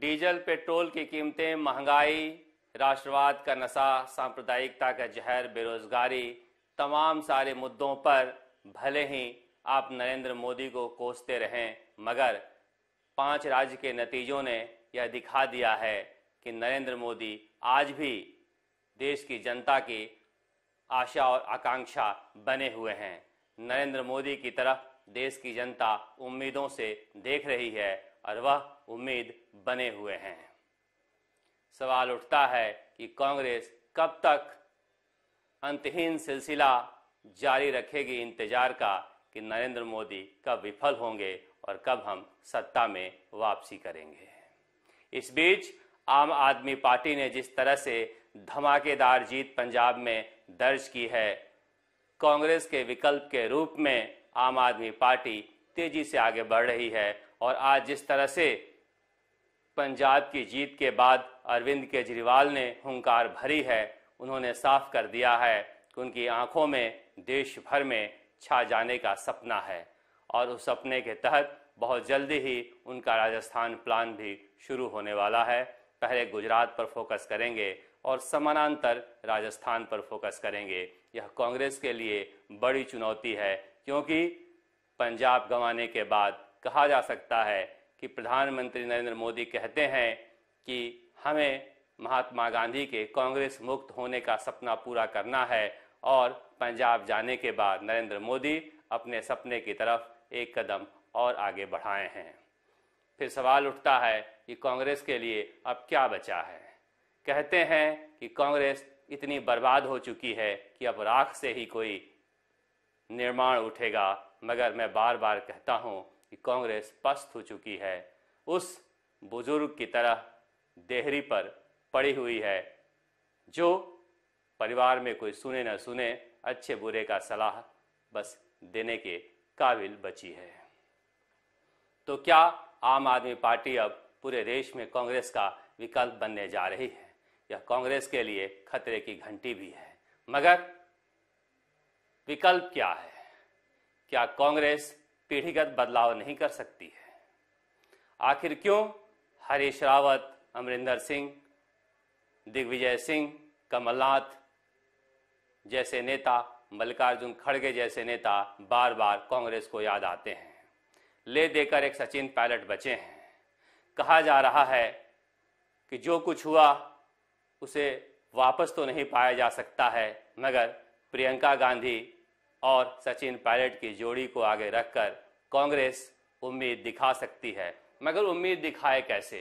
diesel petrol की कीमतें महंगाई राष्ट्रवाद का नशा सांप्रदायिकता का जहर बेरोजगारी तमाम सारे मुद्दों पर भले ही आप नरेंद्र मोदी को कोसते रहें मगर पांच राज्य के नतीजों ने यह दिखा दिया है कि नरेंद्र मोदी आज भी देश की जनता की आशा और आकांक्षा बने हुए हैं नरेंद्र मोदी की तरफ देश की जनता उम्मीदों से देख रही है और वह उम्मीद बने हुए हैं सवाल उठता है कि कांग्रेस कब तक अंतहीन सिलसिला जारी रखेगी इंतजार का कि नरेंद्र मोदी कब विफल होंगे और कब हम सत्ता में वापसी करेंगे इस बीच आम आदमी पार्टी ने जिस तरह से धमाकेदार जीत पंजाब में दर्ज की है कांग्रेस के विकल्प के रूप में आम आदमी पार्टी तेजी से आगे बढ़ रही है और आज जिस तरह से पंजाब की जीत के बाद अरविंद केजरीवाल ने हंकार भरी है उन्होंने साफ कर दिया है कि उनकी आंखों में देश भर में छा जाने का सपना है और उस सपने के तहत बहुत जल्दी ही उनका राजस्थान प्लान भी शुरू होने वाला है पहले गुजरात पर फोकस करेंगे और समानांतर राजस्थान पर फोकस करेंगे यह कांग्रेस के लिए बड़ी चुनौती है क्योंकि पंजाब गंवाने के बाद कहा जा सकता है कि प्रधानमंत्री नरेंद्र मोदी कहते हैं कि हमें महात्मा गांधी के कांग्रेस मुक्त होने का सपना पूरा करना है और पंजाब जाने के बाद नरेंद्र मोदी अपने सपने की तरफ एक कदम और आगे बढ़ाए हैं फिर सवाल उठता है कि कांग्रेस के लिए अब क्या बचा है कहते हैं कि कांग्रेस इतनी बर्बाद हो चुकी है कि अब राख से ही कोई निर्माण उठेगा मगर मैं बार बार कहता हूँ कि कांग्रेस पस्त हो चुकी है उस बुजुर्ग की तरह देहरी पर पड़ी हुई है जो परिवार में कोई सुने न सुने अच्छे बुरे का सलाह बस देने के काबिल बची है तो क्या आम आदमी पार्टी अब पूरे देश में कांग्रेस का विकल्प बनने जा रही है यह कांग्रेस के लिए खतरे की घंटी भी है मगर विकल्प क्या है क्या कांग्रेस पीढ़ीगत बदलाव नहीं कर सकती है आखिर क्यों हरीश रावत अमरिंदर सिंह दिग्विजय सिंह कमलनाथ जैसे नेता मल्लिकार्जुन खड़गे जैसे नेता बार बार कांग्रेस को याद आते हैं ले देकर एक सचिन पायलट बचे हैं कहा जा रहा है कि जो कुछ हुआ उसे वापस तो नहीं पाया जा सकता है मगर प्रियंका गांधी और सचिन पायलट की जोड़ी को आगे रखकर कांग्रेस उम्मीद दिखा सकती है मगर उम्मीद दिखाए कैसे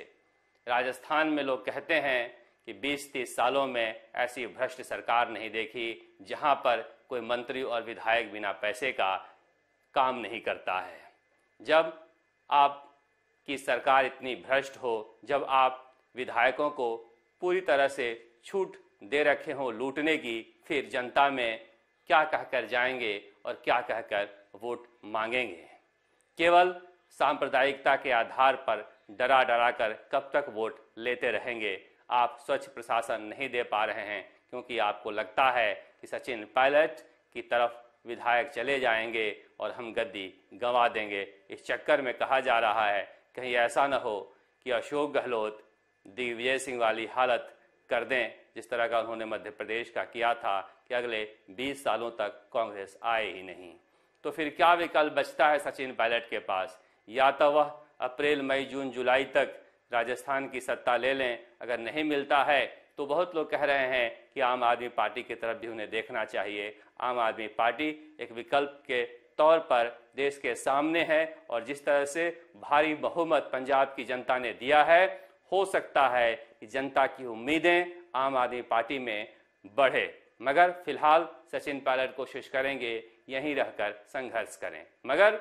राजस्थान में लोग कहते हैं कि 20-30 सालों में ऐसी भ्रष्ट सरकार नहीं देखी जहां पर कोई मंत्री और विधायक बिना पैसे का काम नहीं करता है जब आप की सरकार इतनी भ्रष्ट हो जब आप विधायकों को पूरी तरह से छूट दे रखे हों लूटने की फिर जनता में क्या कहकर जाएंगे और क्या कहकर वोट मांगेंगे केवल सांप्रदायिकता के आधार पर डरा डरा कर कब तक वोट लेते रहेंगे आप स्वच्छ प्रशासन नहीं दे पा रहे हैं क्योंकि आपको लगता है कि सचिन पायलट की तरफ विधायक चले जाएंगे और हम गद्दी गंवा देंगे इस चक्कर में कहा जा रहा है कहीं ऐसा न हो कि अशोक गहलोत दिग्विजय सिंह वाली हालत कर दें जिस तरह का उन्होंने मध्य प्रदेश का किया था कि अगले 20 सालों तक कांग्रेस आए ही नहीं तो फिर क्या विकल्प बचता है सचिन पायलट के पास या तो वह अप्रैल मई जून जुलाई तक राजस्थान की सत्ता ले लें अगर नहीं मिलता है तो बहुत लोग कह रहे हैं कि आम आदमी पार्टी की तरफ भी उन्हें देखना चाहिए आम आदमी पार्टी एक विकल्प के तौर पर देश के सामने है और जिस तरह से भारी बहुमत पंजाब की जनता ने दिया है हो सकता है कि जनता की उम्मीदें आम आदमी पार्टी में बढ़े मगर फिलहाल सचिन पायलट कोशिश करेंगे यहीं रहकर संघर्ष करें मगर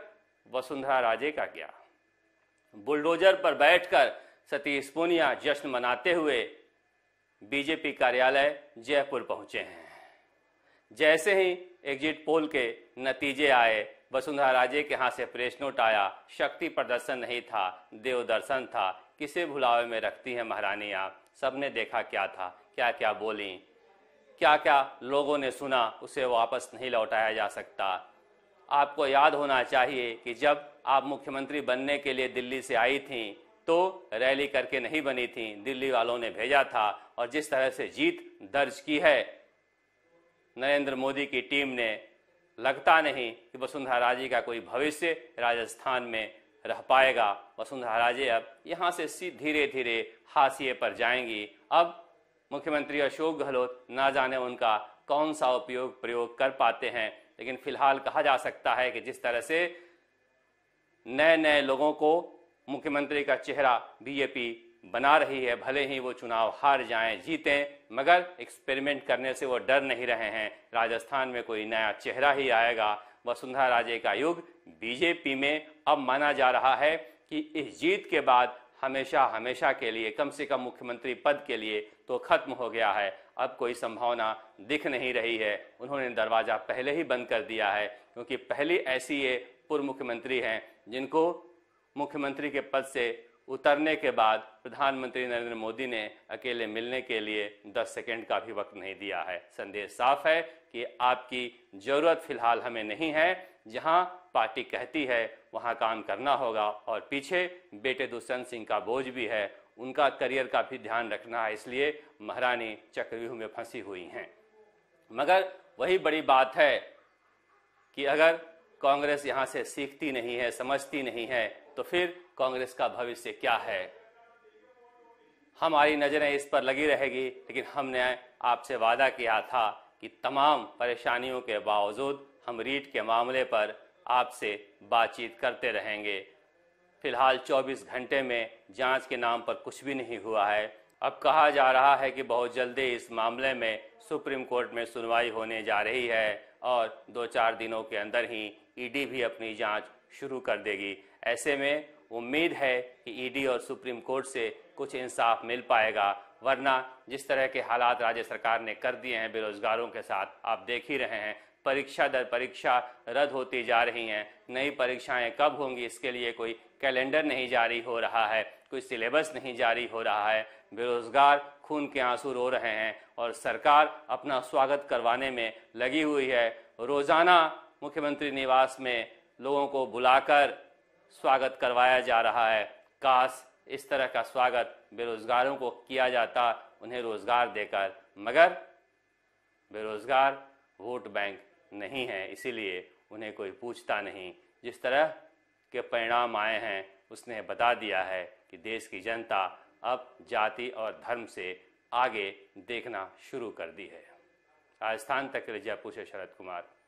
वसुंधरा राजे का क्या बुलडोजर पर बैठकर सतीश पूनिया जश्न मनाते हुए बीजेपी कार्यालय जयपुर पहुंचे हैं जैसे ही एग्जिट पोल के नतीजे आए वसुंधरा राजे के हाथ से प्रेस नोट आया शक्ति प्रदर्शन नहीं था देव दर्शन था किसे भुलावे में रखती हैं महारानी आप सबने देखा क्या था क्या क्या बोली क्या क्या लोगों ने सुना उसे वापस नहीं लौटाया जा सकता आपको याद होना चाहिए कि जब आप मुख्यमंत्री बनने के लिए दिल्ली से आई थी तो रैली करके नहीं बनी थी दिल्ली वालों ने भेजा था और जिस तरह से जीत दर्ज की है नरेंद्र मोदी की टीम ने लगता नहीं कि वसुंधरा राजे का कोई भविष्य राजस्थान में रह पाएगा वसुंधरा राजे अब यहाँ से धीरे धीरे हाशिए पर जाएंगी अब मुख्यमंत्री अशोक गहलोत ना जाने उनका कौन सा उपयोग प्रयोग कर पाते हैं लेकिन फिलहाल कहा जा सकता है कि जिस तरह से नए नए लोगों को मुख्यमंत्री का चेहरा बीजेपी बना रही है भले ही वो चुनाव हार जाएं जीतें मगर एक्सपेरिमेंट करने से वो डर नहीं रहे हैं राजस्थान में कोई नया चेहरा ही आएगा वसुंधरा राजे का युग बीजेपी में अब माना जा रहा है कि इस जीत के बाद हमेशा हमेशा के लिए कम से कम मुख्यमंत्री पद के लिए तो खत्म हो गया है अब कोई संभावना दिख नहीं रही है उन्होंने दरवाज़ा पहले ही बंद कर दिया है क्योंकि पहले ऐसी ये पूर्व मुख्यमंत्री हैं जिनको मुख्यमंत्री के पद से उतरने के बाद प्रधानमंत्री नरेंद्र मोदी ने अकेले मिलने के लिए 10 सेकंड का भी वक्त नहीं दिया है संदेश साफ है कि आपकी ज़रूरत फिलहाल हमें नहीं है जहां पार्टी कहती है वहाँ काम करना होगा और पीछे बेटे दुष्यंत सिंह का बोझ भी है उनका करियर का भी ध्यान रखना है इसलिए महारानी चक्रव्यूह में फंसी हुई हैं मगर वही बड़ी बात है कि अगर कांग्रेस यहाँ से सीखती नहीं है समझती नहीं है तो फिर कांग्रेस का भविष्य क्या है हमारी नज़रें इस पर लगी रहेगी लेकिन हमने आपसे वादा किया था कि तमाम परेशानियों के बावजूद हम रीट के मामले पर आपसे बातचीत करते रहेंगे फिलहाल 24 घंटे में जांच के नाम पर कुछ भी नहीं हुआ है अब कहा जा रहा है कि बहुत जल्दी इस मामले में सुप्रीम कोर्ट में सुनवाई होने जा रही है और दो चार दिनों के अंदर ही ईडी भी अपनी जांच शुरू कर देगी ऐसे में उम्मीद है कि ईडी और सुप्रीम कोर्ट से कुछ इंसाफ मिल पाएगा वरना जिस तरह के हालात राज्य सरकार ने कर दिए हैं बेरोजगारों के साथ आप देख ही रहे हैं परीक्षा दर परीक्षा रद्द होती जा रही हैं नई परीक्षाएं कब होंगी इसके लिए कोई कैलेंडर नहीं जारी हो रहा है कोई सिलेबस नहीं जारी हो रहा है बेरोजगार खून के आंसू रो रहे हैं और सरकार अपना स्वागत करवाने में लगी हुई है रोज़ाना मुख्यमंत्री निवास में लोगों को बुलाकर स्वागत करवाया जा रहा है काश इस तरह का स्वागत बेरोजगारों को किया जाता उन्हें रोजगार देकर मगर बेरोजगार वोट बैंक नहीं है इसीलिए उन्हें कोई पूछता नहीं जिस तरह के परिणाम आए हैं उसने बता दिया है कि देश की जनता अब जाति और धर्म से आगे देखना शुरू कर दी है राजस्थान तक के पूछे शरद कुमार